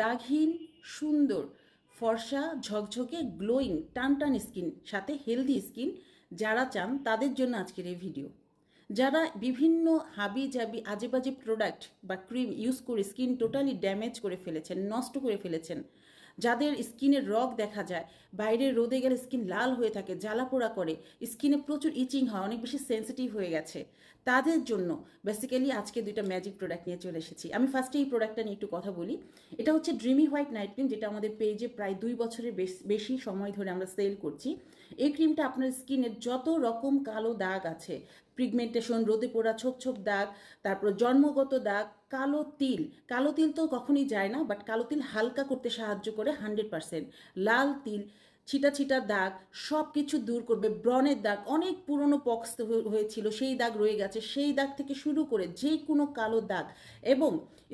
দাগহীন সুন্দর ফর্সা ঝকঝকে গ্লোয়িং টান টান স্কিন সাথে হেলদি স্কিন যারা চান তাদের জন্য আজকের এই ভিডিও যারা বিভিন্ন হাবি জাবি আজেবাজে প্রোডাক্ট বা ক্রিম ইউজ করে স্কিন টোটালি ড্যামেজ করে ফেলেছেন নষ্ট করে ফেলেছেন যাদের স্কিনের রগ দেখা যায় বাইরে রোদে গেলে স্কিন লাল হয়ে থাকে জ্বালাপোড়া করে স্কিনে প্রচুর ইচিং হয় অনেক বেশি সেন্সিটিভ হয়ে গেছে তাদের জন্য বেসিক্যালি আজকে দুইটা ম্যাজিক প্রোডাক্ট নিয়ে চলে এসেছি আমি ফার্স্টে এই প্রোডাক্টটা নিয়ে একটু কথা বলি এটা হচ্ছে ড্রিমি হোয়াইট নাইট ক্রিম যেটা আমাদের পেজে প্রায় দুই বছরের বেশি সময় ধরে আমরা সেল করছি এই ক্রিমটা আপনার স্কিনের যত রকম কালো দাগ আছে পিগমেন্টেশন রোদে পোড়া ছোপ ছোপ দাগ তারপর জন্মগত দাগ কালো তিল কালো তিল তো কখনই যায় না বাট কালো তিল হালকা করতে সাহায্য করে হান্ড্রেড পারসেন্ট লাল তিল ছিটা ছিটা দাগ সব কিছু দূর করবে ব্রণের দাগ অনেক পুরনো পক্স হয়েছিল সেই দাগ রয়ে গেছে সেই দাগ থেকে শুরু করে যে কোনো কালো দাগ এবং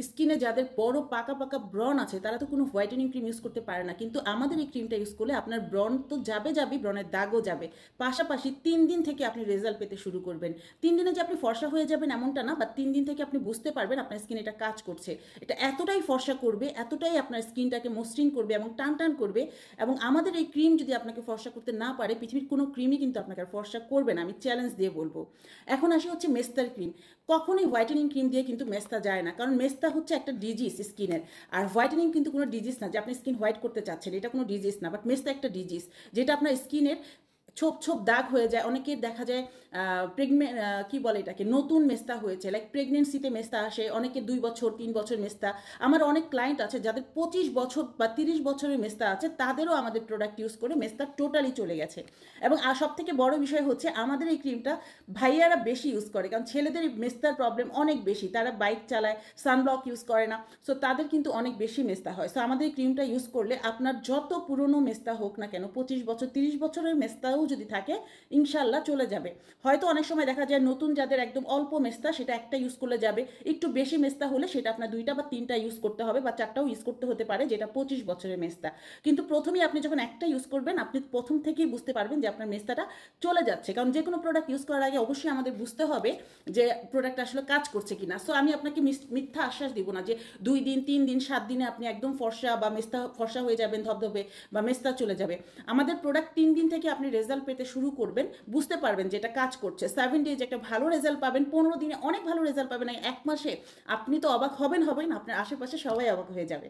স্কিনে যাদের বড় পাকা পাকা ব্রণ আছে তারা তো কোনো হোয়াইটেনিং ক্রিম ইউজ করতে পারে না কিন্তু আমাদের এই ক্রিমটা ইউজ করলে আপনার ব্রণ তো যাবে যাবে ব্রণের দাগও যাবে পাশাপাশি তিন দিন থেকে আপনি রেজাল্ট পেতে শুরু করবেন তিন দিনে যে আপনি ফর্সা হয়ে যাবেন এমনটা না বা তিন দিন থেকে আপনি বুঝতে পারবেন আপনার স্কিন এটা কাজ করছে এটা এতটাই ফর্সা করবে এতটাই আপনার স্কিনটাকে মসৃণ করবে এবং টান টান করবে এবং আমাদের এই ক্রিম যদি আপনাকে ফর্সা করতে না পারে পৃথিবীর কোনো ক্রিমই কিন্তু আপনাকে আর ফর্সা করবে না আমি চ্যালেঞ্জ দিয়ে বলবো এখন আসে হচ্ছে মেস্তার ক্রিম কখনোই হোয়াইটেনিং ক্রিম দিয়ে কিন্তু মেস্তা যায় না কারণ মেস্তা হচ্ছে একটা ডিজিজ স্কিনের আর হোয়াইটেনিং কিন্তু কোনো ডিজিজ না যে আপনি স্কিন হোয়াইট করতে চাচ্ছেন এটা কোনো ডিজিজ না বাট মেস্তা একটা ডিজিজ যেটা আপনার স্কিনের ছোপ ছোপ দাগ হয়ে যায় অনেকে দেখা যায় প্রেগনেন্ট কি বলে এটাকে নতুন মেস্তা হয়েছে লাইক প্রেগনেন্সিতে মেস্তা আসে অনেকে দুই বছর তিন বছর মেস্তা আমার অনেক ক্লায়েন্ট আছে যাদের পঁচিশ বছর বা তিরিশ বছরের মেস্তা আছে তাদেরও আমাদের প্রোডাক্ট ইউজ করে মেস্তা টোটালি চলে গেছে এবং সব থেকে বড় বিষয় হচ্ছে আমাদের এই ক্রিমটা ভাইয়ারা বেশি ইউজ করে কারণ ছেলেদের মেস্তার প্রবলেম অনেক বেশি তারা বাইক চালায় সানব্লক ইউজ করে না সো তাদের কিন্তু অনেক বেশি মেস্তা হয় সো আমাদের এই ক্রিমটা ইউজ করলে আপনার যত পুরনো মেস্তা হোক না কেন পঁচিশ বছর তিরিশ বছরের মেস্তাও যদি থাকে ইনশাল্লাহ চলে যাবে হয়তো অনেক সময় দেখা যায় নতুন যাদের একদম অল্প মেস্তা সেটা একটা ইউজ করলে যাবে একটু বেশি মেস্তা হলে সেটা আপনার দুইটা বা তিনটা ইউজ করতে হবে বা চারটাও ইউজ করতে হতে পারে যেটা পঁচিশ বছরের মেস্তা কিন্তু প্রথমেই আপনি যখন একটা ইউজ করবেন আপনি প্রথম থেকেই বুঝতে পারবেন যে আপনার মেস্তাটা চলে যাচ্ছে কারণ যে কোনো প্রোডাক্ট ইউজ করার আগে অবশ্যই আমাদের বুঝতে হবে যে প্রোডাক্ট আসলে কাজ করছে কিনা সো আমি আপনাকে মিথ্যা আশ্বাস দিব না যে দুই দিন তিন দিন সাত দিনে আপনি একদম ফর্সা বা মেস্তা ফর্সা হয়ে যাবেন ধবধবে বা মেস্তা চলে যাবে আমাদের প্রোডাক্ট তিন দিন থেকে আপনি রেজাল্ট রেজাল্ট পেতে শুরু করবেন বুঝতে পারবেন যে এটা কাজ করছে সেভেন ডেজ একটা ভালো রেজাল্ট পাবেন পনেরো দিনে অনেক ভালো রেজাল্ট পাবেন এক মাসে আপনি তো অবাক হবেন হবেন আপনার আশেপাশে সবাই অবাক হয়ে যাবে